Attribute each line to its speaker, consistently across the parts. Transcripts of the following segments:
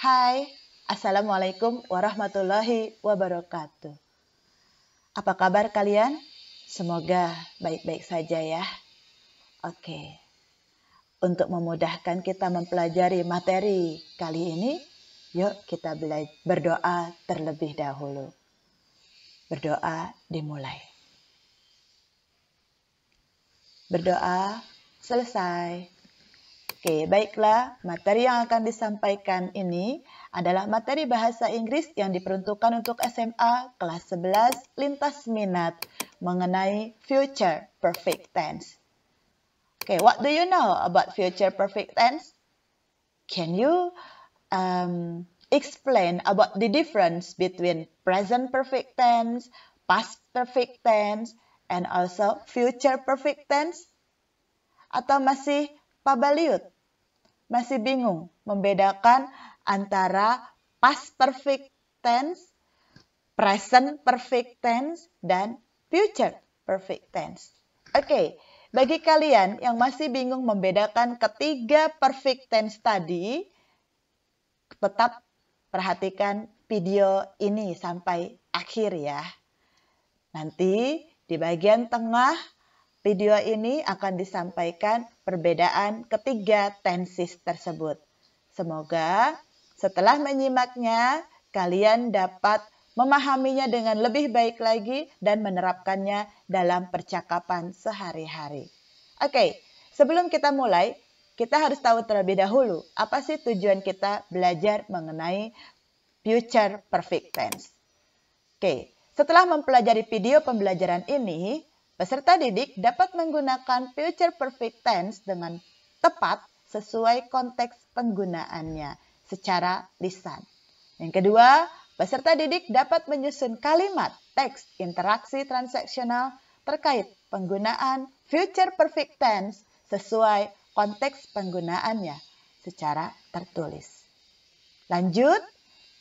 Speaker 1: Hai, Assalamualaikum warahmatullahi wabarakatuh. Apa kabar kalian? Semoga baik-baik saja ya. Oke, untuk memudahkan kita mempelajari materi kali ini, yuk kita berdoa terlebih dahulu. Berdoa dimulai. Berdoa selesai. Oke, baiklah. Materi yang akan disampaikan ini adalah materi bahasa Inggris yang diperuntukkan untuk SMA kelas 11 lintas minat mengenai future perfect tense. Oke, what do you know about future perfect tense? Can you um, explain about the difference between present perfect tense, past perfect tense, and also future perfect tense? Atau masih Pabaliut masih bingung membedakan antara past perfect tense, present perfect tense, dan future perfect tense. Oke, bagi kalian yang masih bingung membedakan ketiga perfect tense tadi, tetap perhatikan video ini sampai akhir ya. Nanti di bagian tengah Video ini akan disampaikan perbedaan ketiga tensis tersebut. Semoga setelah menyimaknya, kalian dapat memahaminya dengan lebih baik lagi dan menerapkannya dalam percakapan sehari-hari. Oke, sebelum kita mulai, kita harus tahu terlebih dahulu apa sih tujuan kita belajar mengenai future perfect tense. Oke, setelah mempelajari video pembelajaran ini, Peserta didik dapat menggunakan future perfect tense dengan tepat sesuai konteks penggunaannya secara lisan. Yang kedua, peserta didik dapat menyusun kalimat teks interaksi transaksional terkait penggunaan future perfect tense sesuai konteks penggunaannya secara tertulis. Lanjut,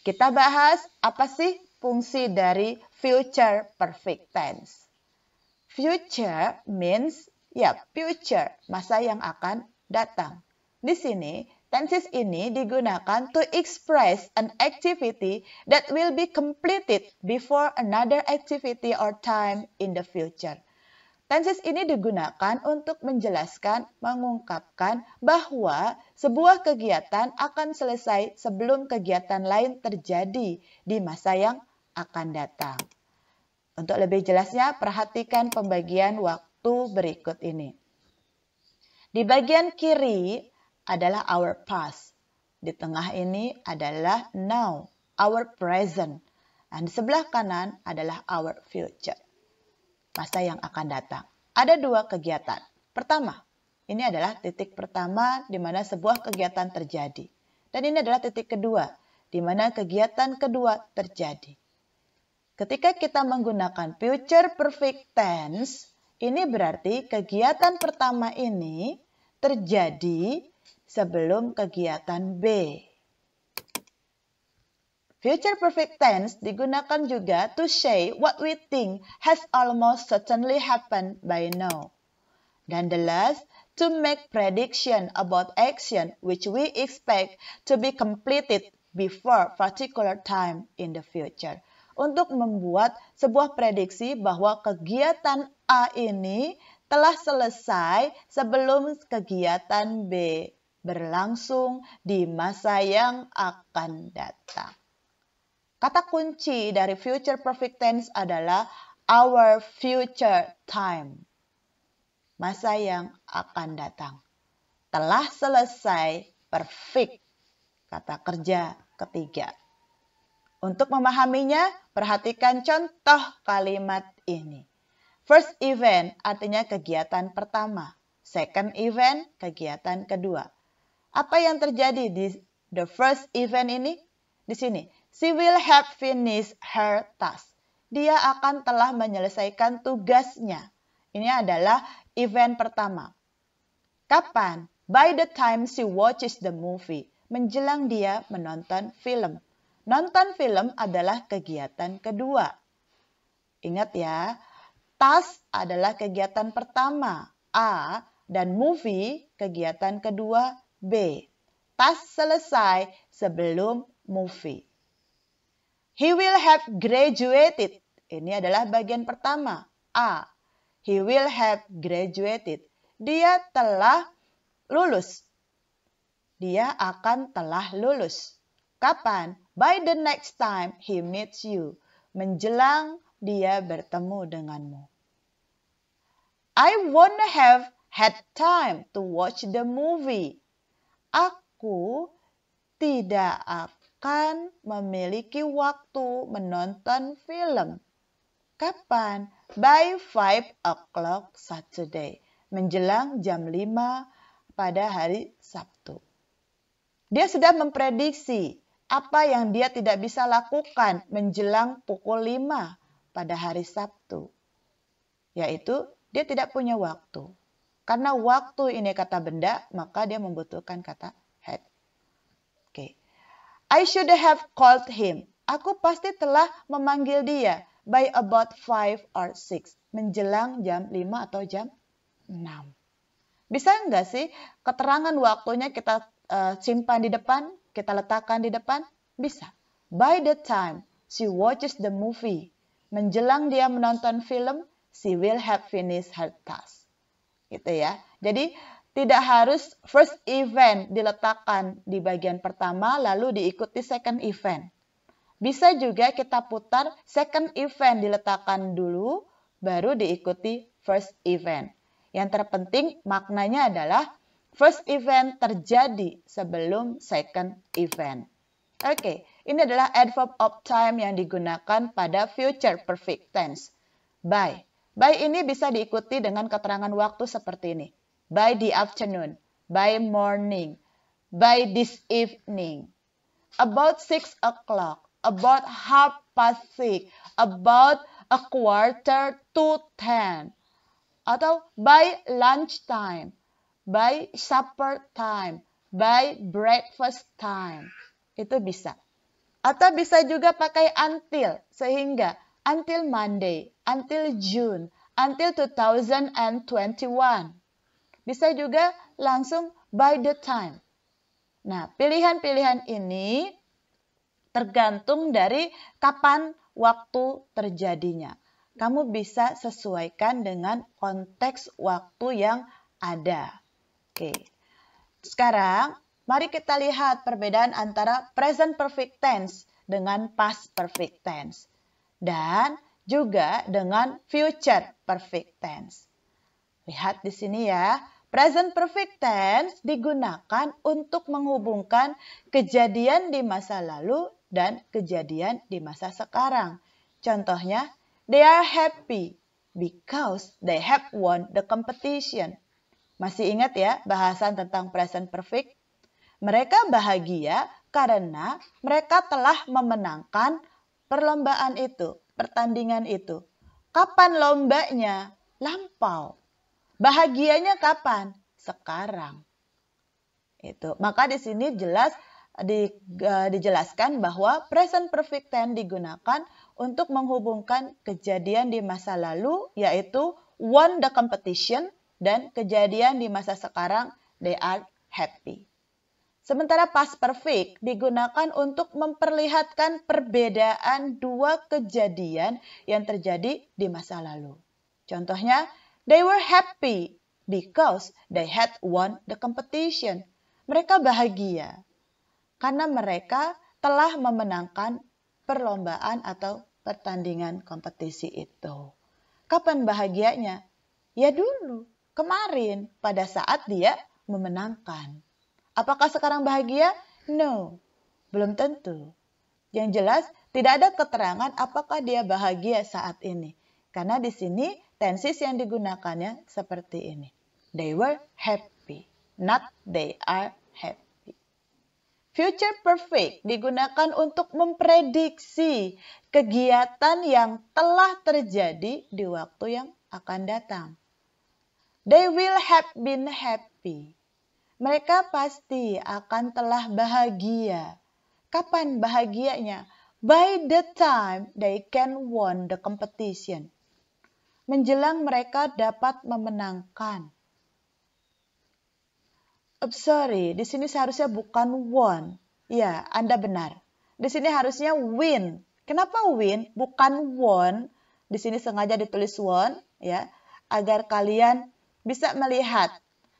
Speaker 1: kita bahas apa sih fungsi dari future perfect tense. Future means ya future, masa yang akan datang. Di sini tenses ini digunakan to express an activity that will be completed before another activity or time in the future. Tenses ini digunakan untuk menjelaskan, mengungkapkan bahwa sebuah kegiatan akan selesai sebelum kegiatan lain terjadi di masa yang akan datang. Untuk lebih jelasnya, perhatikan pembagian waktu berikut ini. Di bagian kiri adalah our past. Di tengah ini adalah now, our present. Dan di sebelah kanan adalah our future. Masa yang akan datang. Ada dua kegiatan. Pertama, ini adalah titik pertama di mana sebuah kegiatan terjadi. Dan ini adalah titik kedua, di mana kegiatan kedua terjadi. Ketika kita menggunakan future perfect tense, ini berarti kegiatan pertama ini terjadi sebelum kegiatan B. Future perfect tense digunakan juga to say what we think has almost certainly happened by now. Dan the last, to make prediction about action which we expect to be completed before particular time in the future untuk membuat sebuah prediksi bahwa kegiatan A ini telah selesai sebelum kegiatan B berlangsung di masa yang akan datang. Kata kunci dari future perfect tense adalah our future time. Masa yang akan datang. Telah selesai perfect. Kata kerja ketiga. Untuk memahaminya, perhatikan contoh kalimat ini. First event artinya kegiatan pertama. Second event, kegiatan kedua. Apa yang terjadi di the first event ini? Di sini, she will have finished her task. Dia akan telah menyelesaikan tugasnya. Ini adalah event pertama. Kapan? By the time she watches the movie. Menjelang dia menonton film. Nonton film adalah kegiatan kedua. Ingat ya, tas adalah kegiatan pertama A dan movie kegiatan kedua B. Tas selesai sebelum movie. He will have graduated. Ini adalah bagian pertama A. He will have graduated. Dia telah lulus. Dia akan telah lulus. Kapan? By the next time he meets you. Menjelang dia bertemu denganmu. I won't have had time to watch the movie. Aku tidak akan memiliki waktu menonton film. Kapan? By 5 o'clock Saturday. Menjelang jam 5 pada hari Sabtu. Dia sudah memprediksi apa yang dia tidak bisa lakukan menjelang pukul 5 pada hari Sabtu. Yaitu dia tidak punya waktu. Karena waktu ini kata benda, maka dia membutuhkan kata had. Oke. Okay. I should have called him. Aku pasti telah memanggil dia by about 5 or 6. Menjelang jam 5 atau jam 6. Bisa enggak sih keterangan waktunya kita uh, simpan di depan? kita letakkan di depan? Bisa. By the time she watches the movie, menjelang dia menonton film, she will have finished her task. Gitu ya. Jadi tidak harus first event diletakkan di bagian pertama lalu diikuti second event. Bisa juga kita putar second event diletakkan dulu baru diikuti first event. Yang terpenting maknanya adalah First event terjadi sebelum second event. Oke, okay, ini adalah adverb of time yang digunakan pada future perfect tense. By. By ini bisa diikuti dengan keterangan waktu seperti ini. By the afternoon, by morning, by this evening, about six o'clock, about half past six, about a quarter to ten, atau by lunchtime, by supper time, by breakfast time. Itu bisa. Atau bisa juga pakai until, sehingga until Monday, until June, until 2021. Bisa juga langsung by the time. Nah, pilihan-pilihan ini tergantung dari kapan waktu terjadinya. Kamu bisa sesuaikan dengan konteks waktu yang ada. Oke. Sekarang mari kita lihat perbedaan antara present perfect tense dengan past perfect tense dan juga dengan future perfect tense. Lihat di sini ya. Present perfect tense digunakan untuk menghubungkan kejadian di masa lalu dan kejadian di masa sekarang. Contohnya, they are happy because they have won the competition. Masih ingat ya bahasan tentang present perfect? Mereka bahagia karena mereka telah memenangkan perlombaan itu, pertandingan itu. Kapan lombanya? Lampau. Bahagianya kapan? Sekarang. Itu. Maka di sini jelas di, uh, dijelaskan bahwa present perfect tense digunakan untuk menghubungkan kejadian di masa lalu yaitu won the competition dan kejadian di masa sekarang they are happy. Sementara past perfect digunakan untuk memperlihatkan perbedaan dua kejadian yang terjadi di masa lalu. Contohnya, they were happy because they had won the competition. Mereka bahagia karena mereka telah memenangkan perlombaan atau pertandingan kompetisi itu. Kapan bahagianya? Ya dulu kemarin pada saat dia memenangkan. Apakah sekarang bahagia? No, belum tentu. Yang jelas tidak ada keterangan apakah dia bahagia saat ini. Karena di sini tensis yang digunakannya seperti ini. They were happy, not they are happy. Future perfect digunakan untuk memprediksi kegiatan yang telah terjadi di waktu yang akan datang. They will have been happy. Mereka pasti akan telah bahagia. Kapan bahagianya? By the time they can won the competition. Menjelang mereka dapat memenangkan. Oh, sorry, di sini seharusnya bukan won. Ya, Anda benar. Di sini harusnya win. Kenapa win? Bukan won. Di sini sengaja ditulis won, ya, agar kalian bisa melihat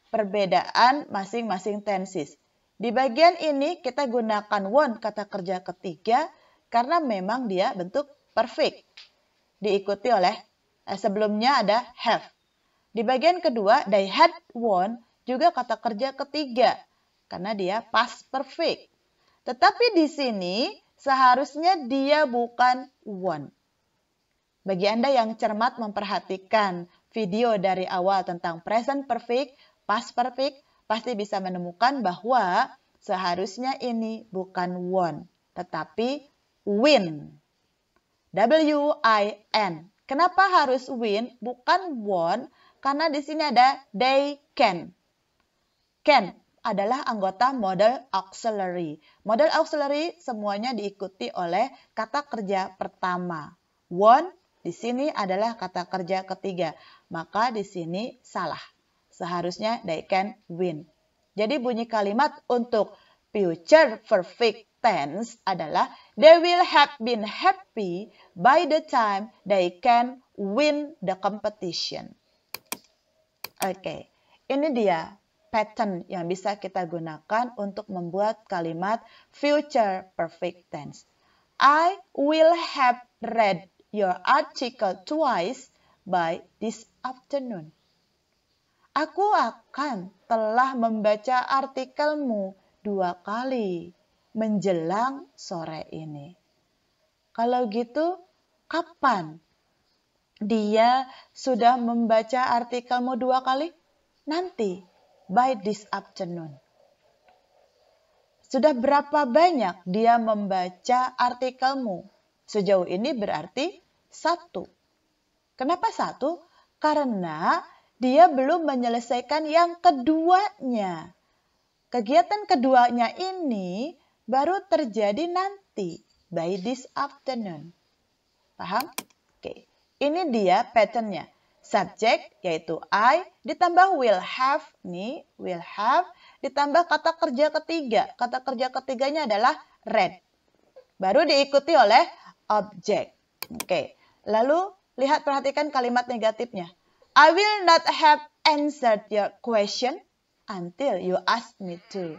Speaker 1: perbedaan masing-masing tenses. Di bagian ini kita gunakan won kata kerja ketiga karena memang dia bentuk perfect. Diikuti oleh eh, sebelumnya ada have. Di bagian kedua they had won juga kata kerja ketiga karena dia past perfect. Tetapi di sini seharusnya dia bukan won. Bagi Anda yang cermat memperhatikan video dari awal tentang present perfect, past perfect, pasti bisa menemukan bahwa seharusnya ini bukan won, tetapi win. W-I-N. Kenapa harus win, bukan won? Karena di sini ada they can. Can adalah anggota model auxiliary. Model auxiliary semuanya diikuti oleh kata kerja pertama. Won, di sini adalah kata kerja ketiga, maka di sini salah. Seharusnya they can win. Jadi bunyi kalimat untuk future perfect tense adalah they will have been happy by the time they can win the competition. Oke, okay. ini dia pattern yang bisa kita gunakan untuk membuat kalimat future perfect tense. I will have read your article twice by this afternoon. Aku akan telah membaca artikelmu dua kali menjelang sore ini. Kalau gitu, kapan dia sudah membaca artikelmu dua kali? Nanti, by this afternoon. Sudah berapa banyak dia membaca artikelmu Sejauh ini berarti satu. Kenapa satu? Karena dia belum menyelesaikan yang keduanya. Kegiatan keduanya ini baru terjadi nanti, by this afternoon. Paham? Oke, ini dia patternnya. Subject yaitu I ditambah will have nih, will have ditambah kata kerja ketiga. Kata kerja ketiganya adalah read. Baru diikuti oleh object. Oke, lalu lihat perhatikan kalimat negatifnya. I will not have answered your question until you ask me to.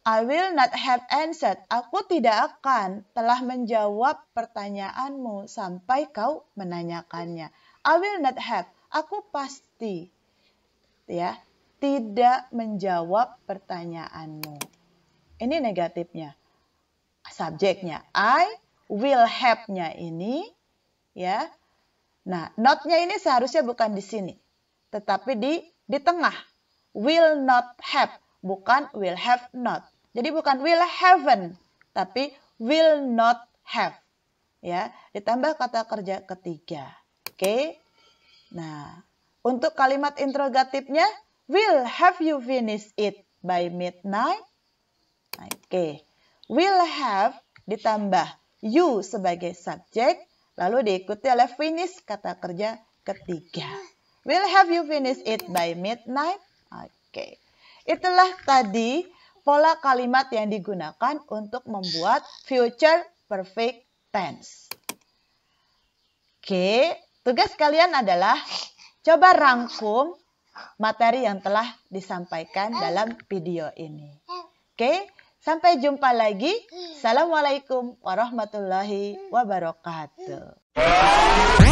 Speaker 1: I will not have answered. Aku tidak akan telah menjawab pertanyaanmu sampai kau menanyakannya. I will not have. Aku pasti ya tidak menjawab pertanyaanmu. Ini negatifnya subjeknya. I will have-nya ini ya. Nah, not-nya ini seharusnya bukan di sini, tetapi di di tengah. Will not have, bukan will have not. Jadi bukan will haven tapi will not have. Ya, ditambah kata kerja ketiga. Oke. Okay? Nah, untuk kalimat interrogatifnya will have you finished it by midnight? Nah, oke. Okay will have ditambah you sebagai subjek, lalu diikuti oleh finish kata kerja ketiga. Will have you finish it by midnight? Oke. Itulah tadi pola kalimat yang digunakan untuk membuat future perfect tense. Oke, tugas kalian adalah coba rangkum materi yang telah disampaikan dalam video ini. Oke, okay. Sampai jumpa lagi. Hmm. Assalamualaikum warahmatullahi hmm. wabarakatuh.